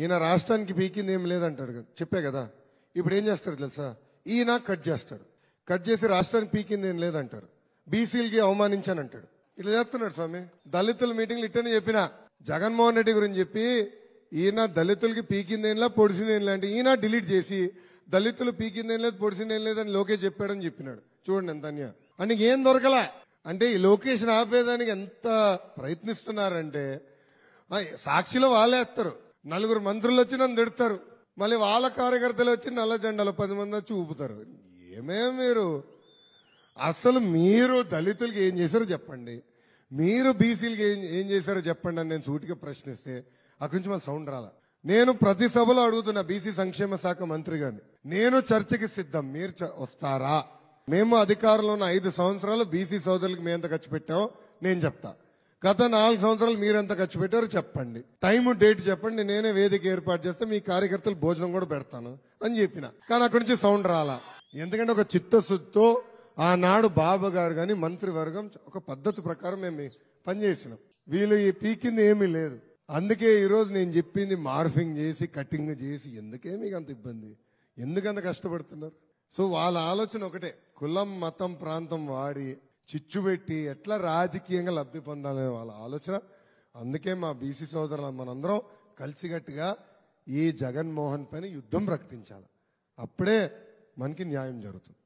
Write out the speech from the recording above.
ఈయన రాష్ట్రానికి పీకింది ఏం లేదంటాడు చెప్పే కదా ఇప్పుడు ఏం చేస్తారు తెలుసా ఈయన కట్ చేస్తాడు కట్ చేసి రాష్ట్రానికి పీకింది ఏం లేదంటారు బీసీలకి అవమానించాను అంటాడు ఇట్లా చేస్తున్నాడు స్వామి దళితుల మీటింగ్లు ఇట్టని చెప్పిన జగన్మోహన్ రెడ్డి గురించి చెప్పి ఈయన దళితులకి పీకిందేంలా పొడిసిందేంలా అంటే ఈయన డిలీట్ చేసి దళితులు పీకిందేం లేదు పొడిసిందేం లేదని లోకేష్ చెప్పాడని చెప్పినాడు చూడండి ఎంత అన్య అంటే ఏం దొరకలే అంటే ఈ లోకేష్ ఆపేదానికి ఎంత ప్రయత్నిస్తున్నారంటే సాక్షిలో వాళ్ళేస్తారు నలుగురు మంత్రులు వచ్చి నన్ను తిడతారు మళ్ళీ వాళ్ళ కార్యకర్తలు వచ్చి నల్ల జెండాలు పది మంది వచ్చి ఊపుతారు ఏమేం మీరు అసలు మీరు దళితులకి ఏం చేశారో చెప్పండి మీరు బీసీలకి ఏం ఏం చేశారో చెప్పండి అని నేను సూటిగా ప్రశ్నిస్తే అక్కడి నుంచి మళ్ళీ సౌండ్ రాల నేను ప్రతి సభలో అడుగుతున్నా బీసీ సంక్షేమ శాఖ మంత్రి గారిని నేను చర్చకి సిద్ధం మీరు వస్తారా మేము అధికారంలో ఉన్న ఐదు సంవత్సరాలు బీసీ సోదరులకు ఎంత ఖర్చు పెట్టామో నేను చెప్తా గత నాలుగు సంవత్సరాలు మీరెంత ఖర్చు పెట్టారో చెప్పండి టైము డేట్ చెప్పండి నేనే వేదిక ఏర్పాటు చేస్తే మీ కార్యకర్తలు భోజనం కూడా పెడతాను అని చెప్పిన కానీ అక్కడి నుంచి సౌండ్ రాలా ఎందుకంటే ఒక చిత్తశుద్ధితో ఆనాడు బాబు గారు కానీ మంత్రివర్గం ఒక పద్ధతి ప్రకారం మేము పనిచేసినాం వీళ్ళు ఈ పీకింది ఏమీ లేదు అందుకే ఈరోజు నేను చెప్పింది మార్ఫింగ్ చేసి కటింగ్ చేసి ఎందుకే మీకు అంత ఇబ్బంది ఎందుకంత కష్టపడుతున్నారు సో వాళ్ళ ఆలోచన ఒకటే కులం మతం ప్రాంతం వాడి చిచ్చు పెట్టి ఎట్లా రాజకీయంగా లబ్ధి పొందాలనే వాళ్ళ ఆలోచన అందుకే మా బీసీ సోదరులు మనందరం కలిసిగట్టుగా ఈ జగన్మోహన్ పైన యుద్ధం ప్రకటించాలి అప్పుడే మనకి న్యాయం జరుగుతుంది